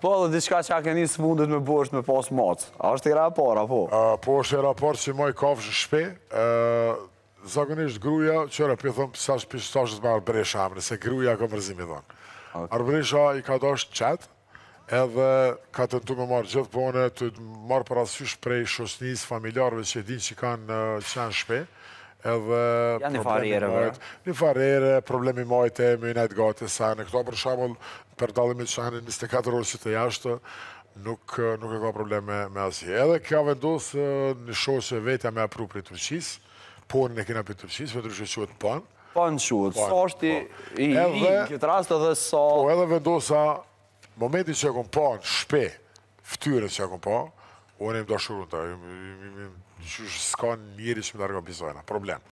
Po, dhe diçka që a keni së mundit me bësht me pas matë. A është i rapor, apo? Po, është i rapor që i moj kafsh shpe. Zagonisht, gruja, që rëpë i thëmë, sa shpi sa shëtë me arbresha amëri, se gruja ka mërzimi dhënë. Arbresha i ka dosh të edhe ka të të me marë gjithë pone, të marë për asysh prej shosnisë familjarëve që e dinë që kanë qenë shpe edhe... Ja një farere, vërë. Një farere, problemi majtë e mëjnë e të gati, sa këto për shamull, për dalimit që anë një 24 orë që të jashtë, nuk e ka probleme me asë. Edhe kja vendosë në shosë e vetja me apru për i Turqisë, por në kina për i Turqisë, me të rrështë që të panë. Panë që të është i i këtë rastë dhe sa... Po edhe vendosë a momenti që e kom panë, shpe, ftyre që e kom panë, Unë im do shurën të, që shë s'ka njëri që më dargon pisojna, problem.